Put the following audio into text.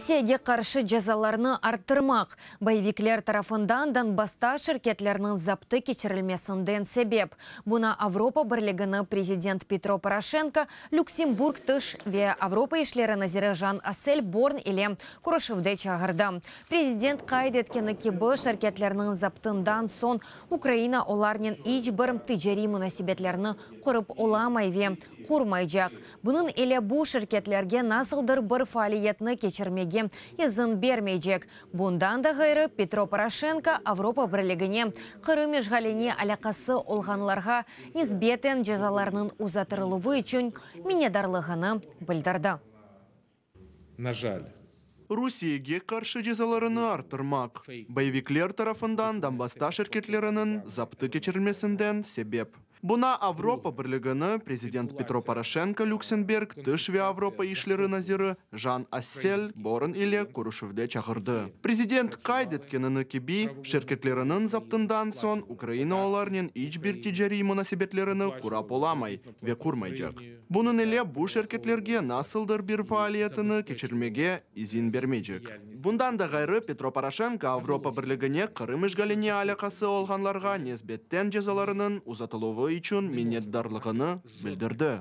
Русияге қаршы жазаларны арттырмақ. Боевиклер тарафындан баста шыркетлерінің запты кечірілмесінден себеп. Бұна Авропа бірлігіні президент Петро Порошенко, Люксембург тыш ве Авропа ешлері назері Жан Асель Борн или Курашевде чағырды. Президент қайдеткені кебі шыркетлерінің заптындан сон Украина оларнен ич бірм тыжери мұнасибетлеріні құрып оламай ве құрмай жақ. Бұның еле бұ шіркетлерге насылдыр бір фалиетні кечірмеге көмегге ізін бермейджек бұндан да петро порошенко авропа бірлігіне қыры межғаліне аляқасы олғанларға низбетен жазаларының ұзатырылуы үшін минедарлығыны білдірді на жаль Русияге қаршы жазаларыны артырмақ. Боевиклер тарафындан дамбаста шеркетлерінің запты кечірмесінден себеп. Бұна Авропа бірлігіні президент Петро Порошенко люксенберг түшве Авропа ішлері назиры Жан Ассель Борын иле Курушевде чағырды. Президент кайдеткеніні кеби шеркетлерінің заптындан сон Украина оларнен ичбір тижери себетлеріні курап оламай ве курмай жақ. Бұның иле бұ шеркетлерге насылдыр бір фаалиетіні кечірмеге изин жақ. Бұндан да ғайры Петро Порошенко Авропа бірлігіне Қырым ішгаліне алақасы олғанларға незбеттен жазаларының ұзатылуы үчүн миннетдарлыгыны билдирди